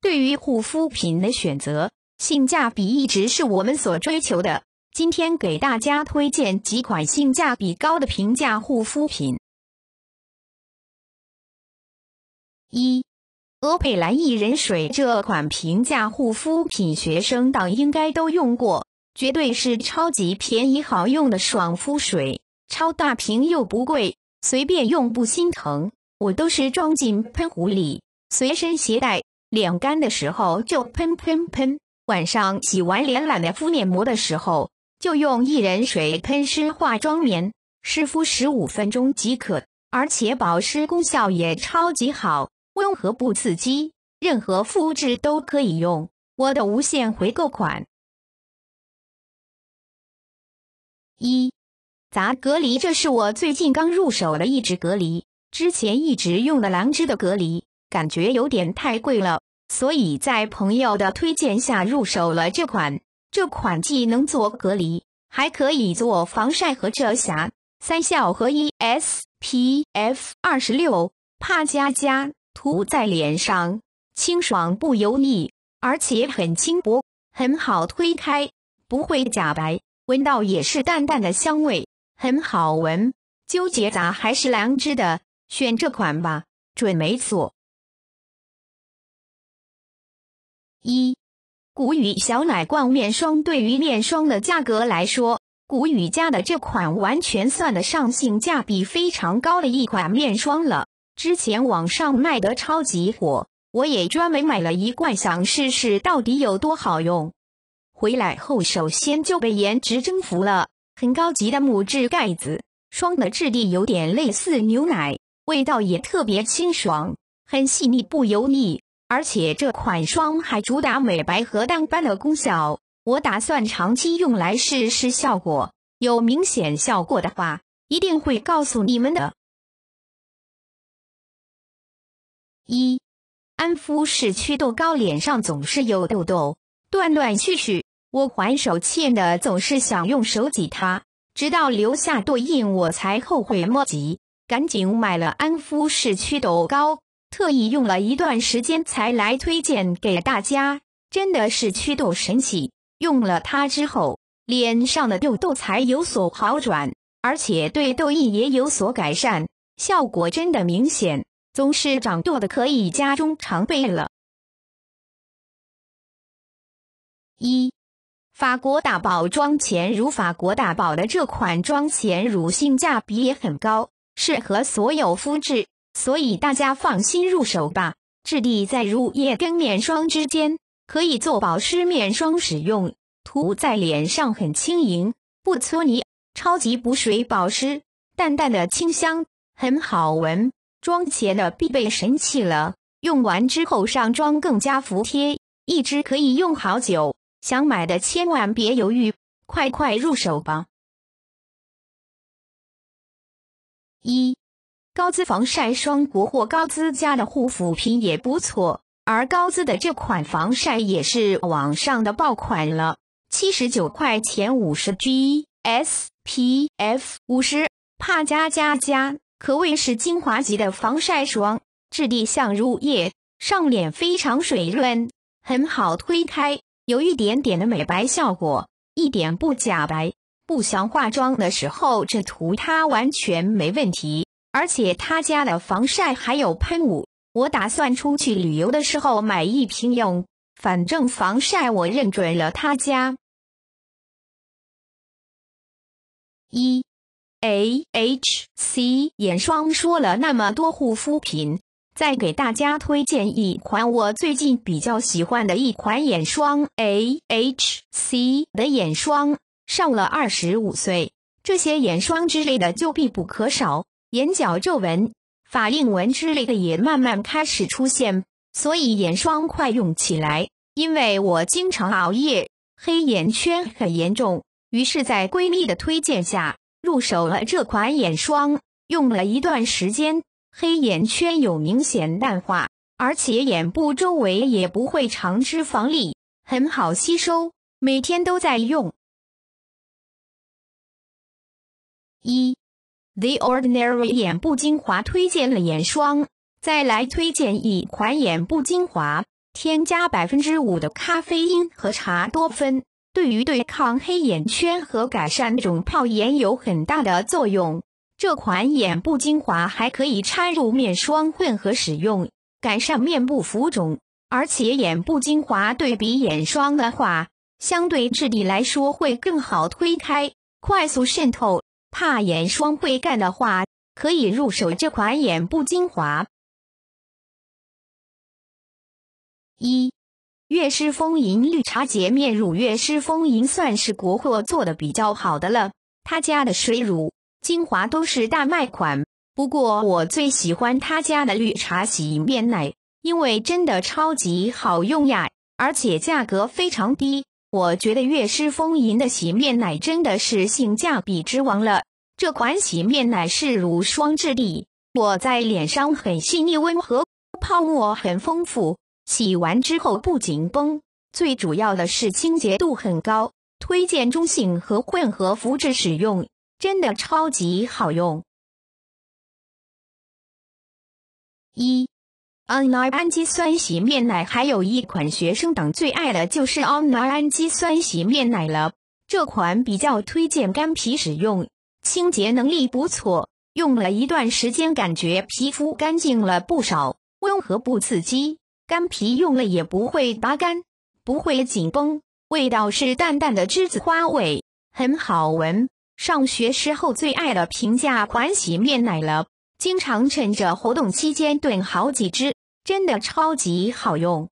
对于护肤品的选择，性价比一直是我们所追求的。今天给大家推荐几款性价比高的平价护肤品。一、欧佩兰薏仁水这款平价护肤品，学生党应该都用过，绝对是超级便宜好用的爽肤水，超大瓶又不贵，随便用不心疼。我都是装进喷壶里，随身携带。脸干的时候就喷喷喷。晚上洗完脸懒得敷面膜的时候，就用薏仁水喷湿化妆棉，湿敷十五分钟即可，而且保湿功效也超级好，温和不刺激，任何肤质都可以用。我的无限回购款。一，杂隔离，这是我最近刚入手的一支隔离，之前一直用的兰芝的隔离。感觉有点太贵了，所以在朋友的推荐下入手了这款。这款既能做隔离，还可以做防晒和遮瑕，三效合一，SPF 二十六，怕加加涂在脸上清爽不油腻，而且很轻薄，很好推开，不会假白，闻到也是淡淡的香味，很好闻。纠结咋还是良知的，选这款吧，准没错。一谷雨小奶罐面霜，对于面霜的价格来说，谷雨家的这款完全算得上性价比非常高的一款面霜了。之前网上卖得超级火，我也专门买了一罐想试试到底有多好用。回来后，首先就被颜值征服了，很高级的木质盖子，霜的质地有点类似牛奶，味道也特别清爽，很细腻不油腻。而且这款霜还主打美白和淡斑的功效，我打算长期用来试试效果。有明显效果的话，一定会告诉你们的。一，安肤士祛痘膏，脸上总是有痘痘，断断续续，我还手欠的总是想用手挤它，直到留下痘印我才后悔莫及，赶紧买了安肤士祛痘膏。特意用了一段时间才来推荐给大家，真的是祛痘神器。用了它之后，脸上的痘痘才有所好转，而且对痘印也有所改善，效果真的明显。总是长痘的可以家中常备了。一，法国大宝妆前乳，法国大宝的这款妆前乳性价比也很高，适合所有肤质。所以大家放心入手吧，质地在乳液跟面霜之间，可以做保湿面霜使用，涂在脸上很轻盈，不搓泥，超级补水保湿，淡淡的清香，很好闻，妆前的必备神器了。用完之后上妆更加服帖，一支可以用好久，想买的千万别犹豫，快快入手吧。一。高姿防晒霜，国货高姿家的护肤品也不错，而高姿的这款防晒也是网上的爆款了，七十九块钱五十 g，SPF 五十，帕加加加，可谓是精华级的防晒霜，质地像乳液，上脸非常水润，很好推开，有一点点的美白效果，一点不假白，不想化妆的时候，这涂它完全没问题。而且他家的防晒还有喷雾，我打算出去旅游的时候买一瓶用。反正防晒我认准了他家。A H C 眼霜说了那么多护肤品，再给大家推荐一款我最近比较喜欢的一款眼霜，A H C 的眼霜。上了25岁，这些眼霜之类的就必不可少。眼角皱纹、法令纹之类的也慢慢开始出现，所以眼霜快用起来。因为我经常熬夜，黑眼圈很严重，于是，在闺蜜的推荐下，入手了这款眼霜。用了一段时间，黑眼圈有明显淡化，而且眼部周围也不会长脂肪粒，很好吸收。每天都在用。一。The Ordinary 眼部精华推荐了眼霜，再来推荐一款眼部精华，添加百分之五的咖啡因和茶多酚，对于对抗黑眼圈和改善那种泡眼有很大的作用。这款眼部精华还可以掺入面霜混合使用，改善面部浮肿。而且眼部精华对比眼霜的话，相对质地来说会更好推开，快速渗透。怕眼霜会干的话，可以入手这款眼部精华。一悦诗风吟绿茶洁面乳，悦诗风吟算是国货做的比较好的了，他家的水乳精华都是大卖款。不过我最喜欢他家的绿茶洗面奶，因为真的超级好用呀，而且价格非常低。我觉得悦诗风吟的洗面奶真的是性价比之王了。这款洗面奶是乳霜质地，抹在脸上很细腻温和，泡沫很丰富，洗完之后不紧绷。最主要的是清洁度很高，推荐中性和混合肤质使用，真的超级好用。一。o n l i e 氨基酸洗面奶，还有一款学生党最爱的就是 o n l i e 氨基酸洗面奶了。这款比较推荐干皮使用，清洁能力不错，用了一段时间，感觉皮肤干净了不少，温和不刺激，干皮用了也不会拔干，不会紧绷。味道是淡淡的栀子花味，很好闻。上学时候最爱的平价款洗面奶了，经常趁着活动期间囤好几支。真的超级好用。